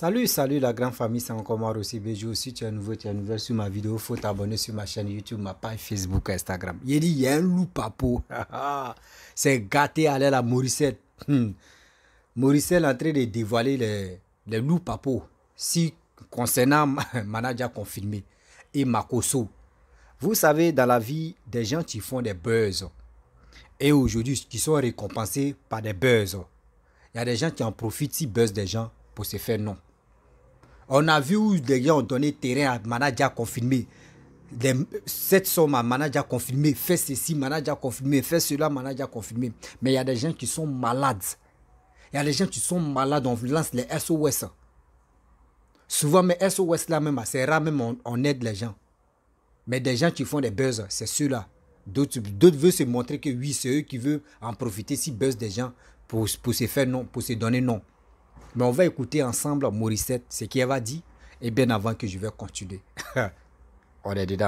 Salut, salut la grande famille, c'est encore moi aussi Béjou. Si tu es nouveau, tu es nouveau sur ma vidéo, faut t'abonner sur ma chaîne YouTube, ma page Facebook, Instagram. Il y a un loup papo. c'est gâté à l'air la Morissette. Hmm. Morissette est en train de dévoiler les, les loups papo. Si concernant Manager confirmé et Makoso. Vous savez, dans la vie, des gens qui font des buzz et aujourd'hui qui sont récompensés par des buzz. Il y a des gens qui en profitent, si buzzent des gens pour se faire non. On a vu où des gens ont donné terrain à manager confirmé. Des, cette somme à manager confirmé, fait ceci, manager confirmé, fait cela, manager confirmé. Mais il y a des gens qui sont malades. Il y a des gens qui sont malades, on lance les SOS. Souvent, mais SOS là même, c'est rare même, on, aide les gens. Mais des gens qui font des buzz, c'est ceux-là. D'autres veulent se montrer que oui, c'est eux qui veulent en profiter si buzz des gens pour, pour se faire non, pour se donner non. Mais on va écouter ensemble Morissette, ce qu'elle va dire, et bien avant que je vais continuer. on est dedans.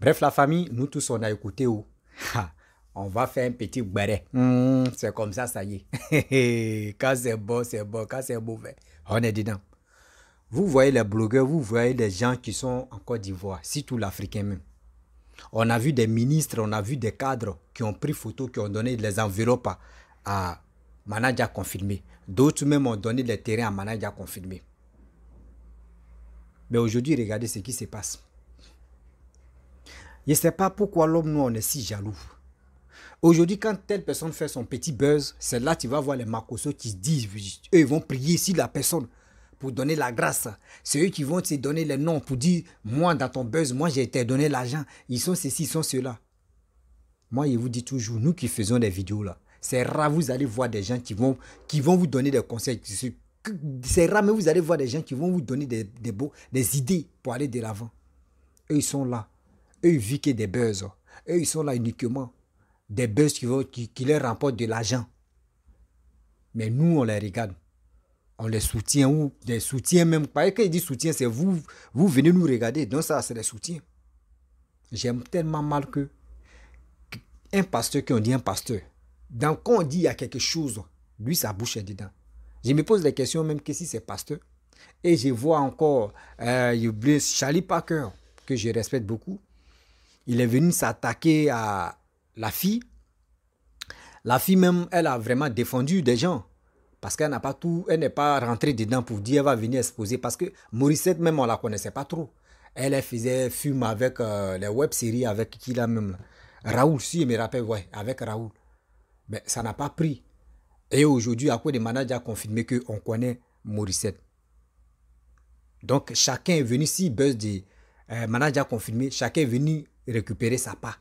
Bref, la famille, nous tous, on a écouté où On va faire un petit beret. Hmm, c'est comme ça, ça y est. quand c'est bon, c'est bon. Quand c'est mauvais, on est dedans. Vous voyez les blogueurs, vous voyez les gens qui sont en Côte d'Ivoire, surtout l'Africain même. On a vu des ministres, on a vu des cadres qui ont pris photo, qui ont donné les enveloppes à, manager confirmé. D'autres même ont donné des terrains à manager confirmé. Mais aujourd'hui, regardez ce qui se passe. Je ne sais pas pourquoi l'homme nous, on est si jaloux. Aujourd'hui, quand telle personne fait son petit buzz, c'est là que tu vas voir les macosos qui se disent, eux, ils vont prier si la personne pour donner la grâce. C'est eux qui vont te donner les noms pour dire, moi, dans ton buzz, moi, j'ai été donné l'argent. Ils sont ceci, ils sont ceux-là. Moi, je vous dis toujours, nous qui faisons des vidéos là, c'est rare, vous allez voir des gens qui vont, qui vont vous donner des conseils. C'est rare, mais vous allez voir des gens qui vont vous donner des, des, beaux, des idées pour aller de l'avant. Eux, ils sont là. Eux, ils vivent que des buzz. Oh. Eux, ils sont là uniquement. Des buzz qui, vont, qui, leur remportent de l'argent. Mais nous, on les regarde. On les soutient ou des soutiens même. Pas quand ils disent soutien, c'est vous, vous venez nous regarder. Donc ça, c'est des soutiens. J'aime tellement mal que un pasteur qui on dit un pasteur. Donc quand on dit il y a quelque chose, lui, sa bouche est dedans. Je me pose la question même que si c'est pasteur. Et je vois encore, euh, Charlie Parker, que je respecte beaucoup il est venu s'attaquer à la fille. La fille même, elle a vraiment défendu des gens. Parce qu'elle n'a pas tout, elle n'est pas rentrée dedans pour dire elle va venir exposer. Parce que Morissette même, on la connaissait pas trop. Elle, faisait fume avec euh, les web avec qui là même. Raoul, si je me rappelle, ouais, avec Raoul. Mais ça n'a pas pris. Et aujourd'hui, à quoi des managers a confirmé qu'on connaît Morissette. Donc chacun est venu, si Buzz dit, euh, manager confirmé, chacun est venu récupérer sa part.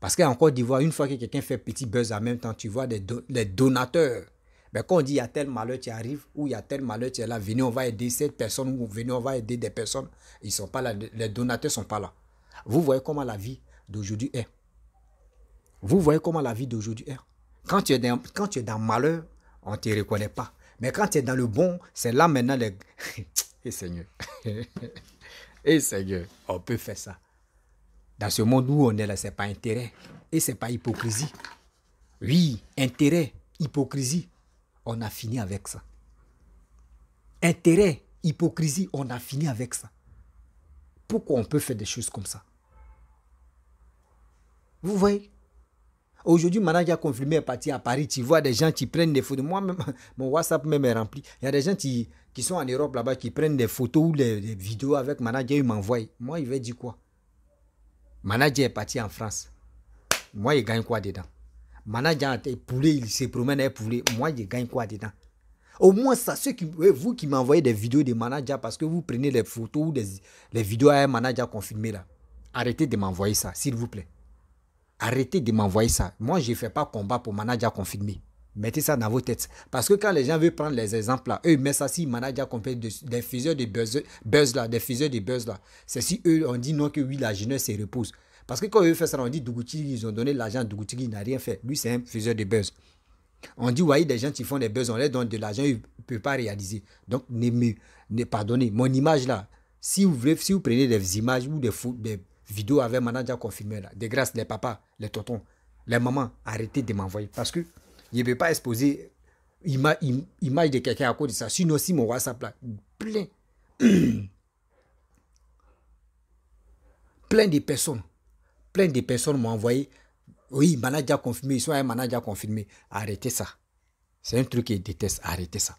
Parce qu'en Côte d'Ivoire, une fois que quelqu'un fait petit buzz en même temps, tu vois les donateurs. Mais ben, quand on dit il y a tel malheur, qui arrive ou il y a tel malheur, qui est là, venez, on va aider cette personne, ou venez, on va aider des personnes. Ils sont pas là, les donateurs ne sont pas là. Vous voyez comment la vie d'aujourd'hui est. Vous voyez comment la vie d'aujourd'hui est. Quand tu es, dans, quand tu es dans malheur, on ne te reconnaît pas. Mais quand tu es dans le bon, c'est là maintenant les... Et Seigneur. Et Seigneur, on peut faire ça. Dans ce monde où on est là, ce n'est pas intérêt Et ce n'est pas hypocrisie. Oui, intérêt, hypocrisie, on a fini avec ça. Intérêt, hypocrisie, on a fini avec ça. Pourquoi on peut faire des choses comme ça Vous voyez Aujourd'hui, maintenant, a confirmé est parti à Paris. Tu vois des gens qui prennent des photos. Moi-même, mon WhatsApp même est rempli. Il y a des gens qui, sont en Europe là-bas qui prennent des photos ou des, vidéos avec Managia. Ils m'envoient. Moi, il veut dire quoi Manager est parti en France. Moi, il gagne quoi dedans Manager est poulet, il se promène à poulet. Moi, il gagne quoi dedans Au moins, ça, ceux qui, vous qui m'envoyez des vidéos de managers parce que vous prenez les photos ou des, les vidéos à un manager confirmé là, arrêtez de m'envoyer ça, s'il vous plaît. Arrêtez de m'envoyer ça. Moi, je ne fais pas combat pour manager confirmé. Mettez ça dans vos têtes. Parce que quand les gens veulent prendre les exemples là, eux, mais ça, si manager complète des fuseurs de buzz, là, des fuseurs de buzz là, c'est si eux, on dit non que oui, la jeunesse se repose. Parce que quand eux font ça, on dit Dougouti, ils ont donné l'argent à Dougouti, il n'a rien fait. Lui, c'est un fuseur de buzz. On dit, voyez, des gens qui font des buzz, on leur de l'argent, ils ne peuvent pas réaliser. Donc, ne me, ne, pardonnez, mon image là, si vous, voulez, si vous prenez des images ou des, des vidéos avec manager confirmé là, des grâces, les papas, les tontons, les mamans, arrêtez de m'envoyer. Parce que je ne peux pas exposer. image de quelqu'un à cause de ça. Sinon, si mon WhatsApp plein. plein de personnes. Plein de personnes m'ont envoyé. Oui, manager confirmé, ils un manager confirmé. Arrêtez ça. C'est un truc qu'ils détestent. Arrêtez ça.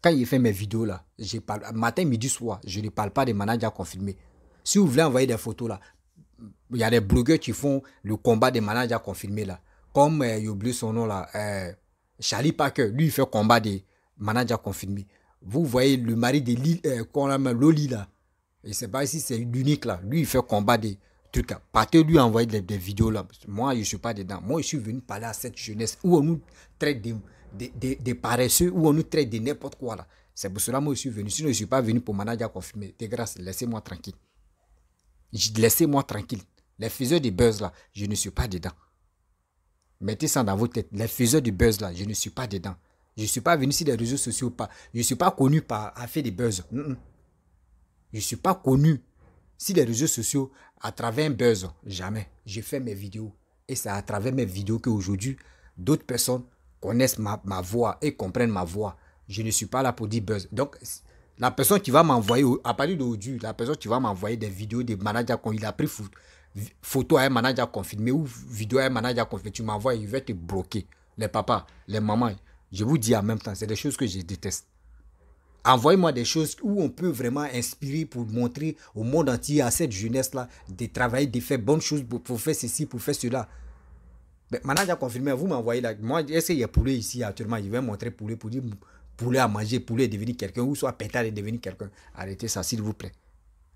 Quand il fait mes vidéos là, parle matin, midi, soir, je ne parle pas des managers confirmés. Si vous voulez envoyer des photos là, il y a des blogueurs qui font le combat des managers confirmés là comme euh, il a son nom là, euh, Charlie Parker, lui il fait combat des manager confirmé. Vous voyez le mari de Lily, euh, Loli là, je ne sais pas si c'est l'unique là, lui il fait combat des trucs Partez lui envoyer des, vidéos là, moi je ne suis pas dedans. Moi je suis venu parler à cette jeunesse où on nous traite des, paresseux, où on nous traite de n'importe quoi là. C'est pour cela que moi je suis venu. Sinon je ne suis pas venu pour manager confirmé. des grâce, laissez-moi tranquille. Laissez-moi tranquille. Les faiseurs des buzz là, je ne suis pas dedans. Mettez ça dans votre tête. Les faiseurs du buzz, là, je ne suis pas dedans. Je ne suis pas venu sur les réseaux sociaux. Pas, je ne suis pas connu par, à faire des buzz. Je ne suis pas connu sur les réseaux sociaux à travers un buzz. Jamais. J'ai fait mes vidéos. Et c'est à travers mes vidéos qu'aujourd'hui, d'autres personnes connaissent ma, voix et comprennent ma voix. Je ne suis pas là pour dire buzz. Donc, la personne qui va m'envoyer, à partir d'aujourd'hui, la personne qui va m'envoyer des vidéos des managers quand il a pris foot, photo à un manager confirmé ou vidéo à un manager confirmé, tu m'envoies, il va te bloquer. Les papas, les mamans, je vous dis en même temps, c'est des choses que je déteste. Envoyez-moi des choses où on peut vraiment inspirer pour montrer au monde entier, à cette jeunesse-là, de travailler, de faire bonnes choses pour, faire ceci, pour faire cela. Mais manager confirmé, vous m'envoyez là. Moi, est-ce qu'il y a poulet ici actuellement Je vais montrer poulet pour dire poulet à manger, poulet est devenu quelqu'un, ou soit pétard est devenir quelqu'un. Arrêtez ça, s'il vous plaît.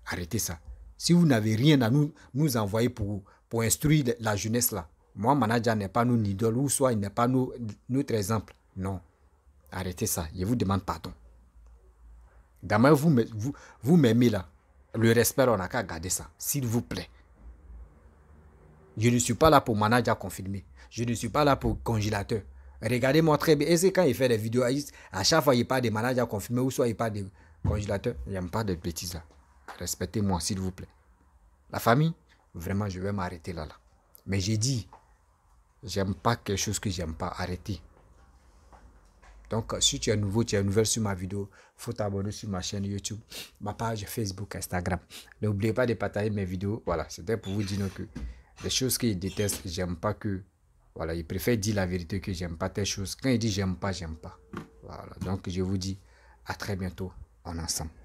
Arrêtez ça. Si vous n'avez rien à nous, envoyer pour, pour instruire la jeunesse là, moi, manager n'est pas notre idole ou soit il n'est pas notre exemple. Non. Arrêtez ça. Je vous demande pardon. Demain, vous, vous, vous m'aimez là. Le respect, on n'a qu'à garder ça. S'il vous plaît. Je ne suis pas là pour manager confirmé. Je ne suis pas là pour congélateur. Regardez-moi très bien. Et c'est quand il fait des vidéos, à chaque fois, il parle de manager confirmé ou soit il parle de congélateur. Il n'y pas de bêtises là respectez-moi, s'il vous plaît. La famille, vraiment, je vais m'arrêter là-là. Mais j'ai dit, j'aime pas quelque chose que j'aime pas, arrêtez. Donc, si tu es nouveau, tu es nouvelle sur ma vidéo, faut t'abonner sur ma chaîne YouTube, ma page Facebook, Instagram. N'oubliez pas de partager mes vidéos. Voilà, c'était pour vous dire que les choses qu'ils détestent, j'aime pas que. Voilà, il préfère dire la vérité que j'aime pas telle chose. Quand il dit j'aime pas, j'aime pas. Voilà, donc je vous dis à très bientôt en ensemble.